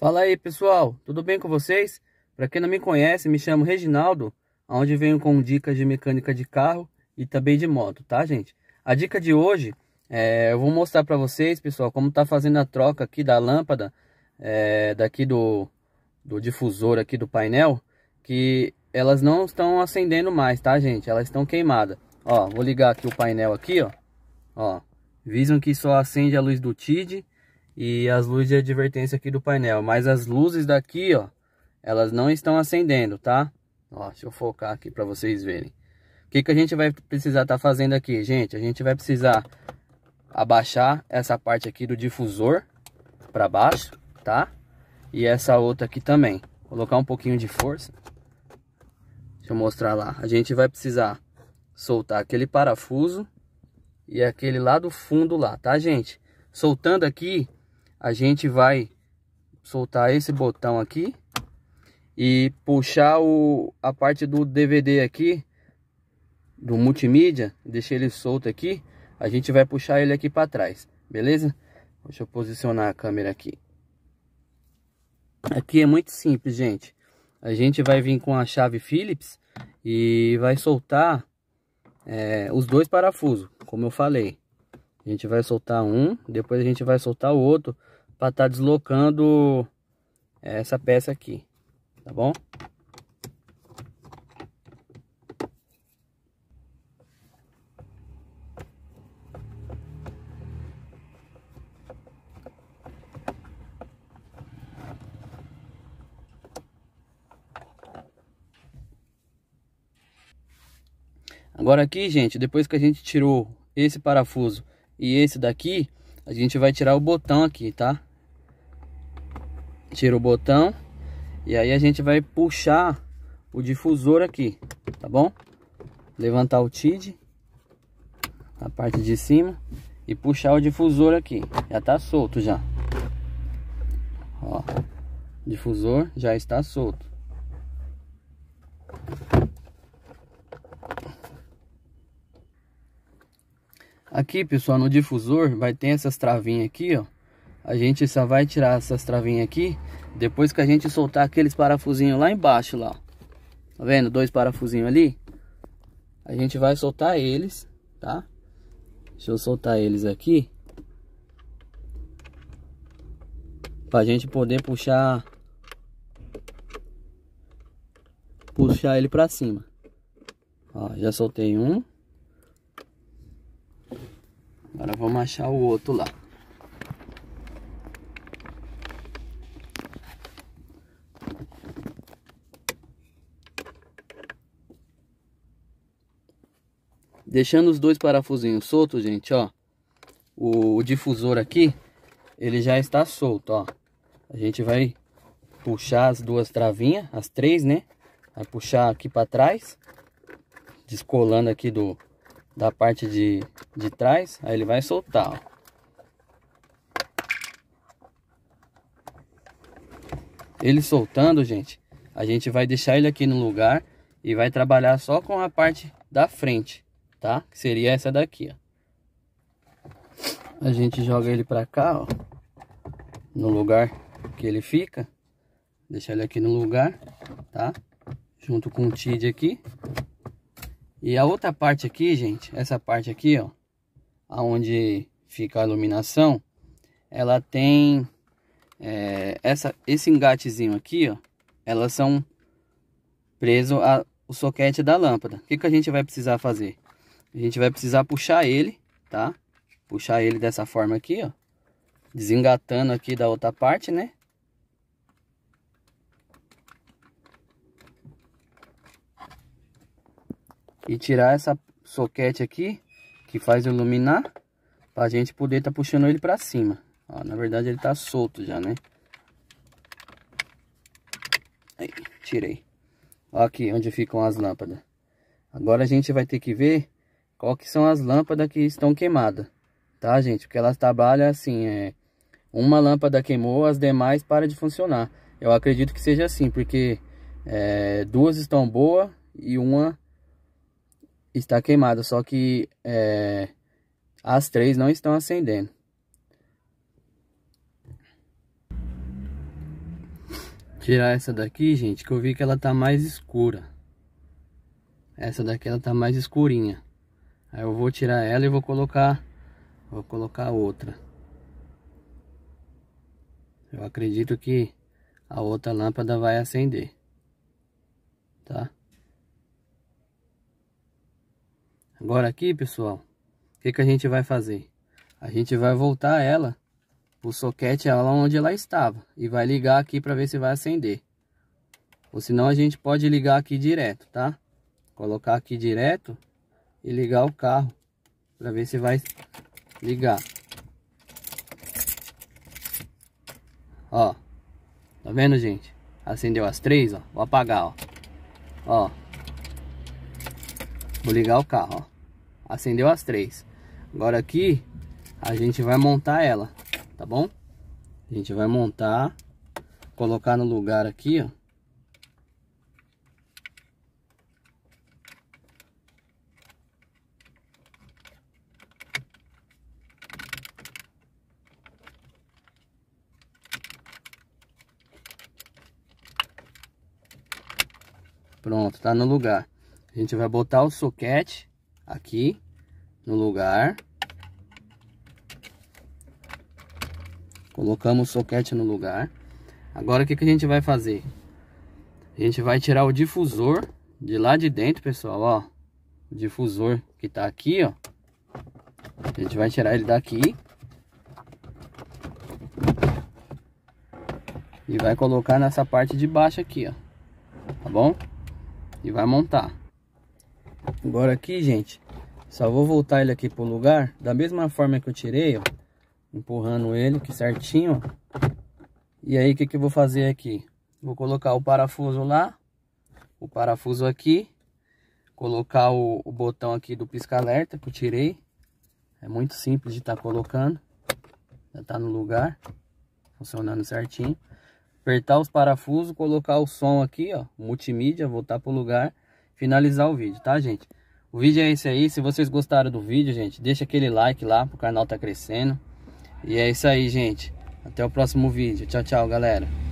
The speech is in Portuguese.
Fala aí pessoal, tudo bem com vocês? Para quem não me conhece, me chamo Reginaldo, onde venho com dicas de mecânica de carro e também de moto, tá gente? A dica de hoje, é, eu vou mostrar para vocês pessoal como tá fazendo a troca aqui da lâmpada, é, daqui do, do difusor aqui do painel, que elas não estão acendendo mais, tá gente? Elas estão queimadas. Ó, vou ligar aqui o painel aqui, ó. Ó, visam que só acende a luz do TID e as luzes de advertência aqui do painel. Mas as luzes daqui, ó, elas não estão acendendo, tá? Ó, deixa eu focar aqui para vocês verem. O que, que a gente vai precisar estar tá fazendo aqui, gente? A gente vai precisar abaixar essa parte aqui do difusor para baixo, tá? E essa outra aqui também. Colocar um pouquinho de força. Deixa eu mostrar lá. A gente vai precisar soltar aquele parafuso e aquele lá do fundo lá, tá, gente? Soltando aqui, a gente vai soltar esse botão aqui e puxar o, a parte do DVD aqui, do multimídia, deixei ele solto aqui, a gente vai puxar ele aqui para trás, beleza? Deixa eu posicionar a câmera aqui. Aqui é muito simples, gente. A gente vai vir com a chave Phillips e vai soltar é, os dois parafusos, como eu falei. A gente vai soltar um, depois a gente vai soltar o outro para estar tá deslocando essa peça aqui, tá bom? Agora aqui, gente, depois que a gente tirou esse parafuso e esse daqui, a gente vai tirar o botão aqui, tá? Tira o botão. E aí a gente vai puxar o difusor aqui, tá bom? Levantar o TID. A parte de cima. E puxar o difusor aqui. Já tá solto já. Ó. Difusor já está solto. Aqui, pessoal, no difusor vai ter essas travinhas aqui, ó. A gente só vai tirar essas travinhas aqui depois que a gente soltar aqueles parafusinhos lá embaixo, lá. Tá vendo? Dois parafusinhos ali. A gente vai soltar eles, tá? Deixa eu soltar eles aqui. Pra gente poder puxar... Puxar ele pra cima. Ó, já soltei um. Agora vamos achar o outro lá. Deixando os dois parafusinhos soltos, gente, ó. O, difusor aqui, ele já está solto, ó. A gente vai puxar as duas travinhas, as três, né? Vai puxar aqui para trás, descolando aqui do, da parte de, de trás, aí ele vai soltar, ó. Ele soltando, gente, a gente vai deixar ele aqui no lugar e vai trabalhar só com a parte da frente, tá? Que seria essa daqui, ó. A gente joga ele pra cá, ó, no lugar que ele fica. Deixa ele aqui no lugar, tá? Junto com o TID aqui. E a outra parte aqui, gente, essa parte aqui, ó, aonde fica a iluminação, ela tem é, essa, esse engatezinho aqui, ó, elas são preso a, o soquete da lâmpada. O que, que a gente vai precisar fazer? A gente vai precisar puxar ele, tá? Puxar ele dessa forma aqui, ó, desengatando aqui da outra parte, né? e tirar essa soquete aqui que faz iluminar para a gente poder estar tá puxando ele para cima. Ó, na verdade ele tá solto já, né? Aí, tirei. Ó, aqui onde ficam as lâmpadas. Agora a gente vai ter que ver qual que são as lâmpadas que estão queimadas, tá gente? Porque elas trabalham assim, é... Uma lâmpada queimou, as demais para de funcionar. Eu acredito que seja assim, porque é, duas estão boas e uma está queimada, só que é, as três não estão acendendo. Tirar essa daqui, gente, que eu vi que ela tá mais escura. Essa daqui ela tá mais escurinha. Aí eu vou tirar ela e vou colocar vou colocar outra. Eu acredito que a outra lâmpada vai acender. Tá? Agora aqui, pessoal, o que, que a gente vai fazer? A gente vai voltar ela, o soquete ela onde ela estava. E vai ligar aqui para ver se vai acender. Ou senão a gente pode ligar aqui direto, tá? Colocar aqui direto e ligar o carro para ver se vai ligar. Ó, tá vendo, gente? Acendeu as três, ó. Vou apagar, ó. Ó, Vou ligar o carro, ó. Acendeu as três. Agora aqui, a gente vai montar ela, tá bom? A gente vai montar, colocar no lugar aqui, ó. Pronto, tá no lugar. A gente vai botar o soquete aqui no lugar. Colocamos o soquete no lugar. Agora o que, que a gente vai fazer? A gente vai tirar o difusor de lá de dentro, pessoal, ó. O difusor que tá aqui, ó. A gente vai tirar ele daqui. E vai colocar nessa parte de baixo aqui, ó. Tá bom? E vai montar. Agora aqui, gente, só vou voltar ele aqui pro lugar. Da mesma forma que eu tirei, ó. Empurrando ele que certinho, ó. E aí, o que, que eu vou fazer aqui? Vou colocar o parafuso lá. O parafuso aqui. Colocar o, o botão aqui do pisca-alerta que eu tirei. É muito simples de estar tá colocando. Já tá no lugar. Funcionando certinho. Apertar os parafusos, colocar o som aqui, ó. Multimídia, voltar pro lugar finalizar o vídeo, tá, gente? O vídeo é esse aí. Se vocês gostaram do vídeo, gente, deixa aquele like lá pro canal tá crescendo. E é isso aí, gente. Até o próximo vídeo. Tchau, tchau, galera.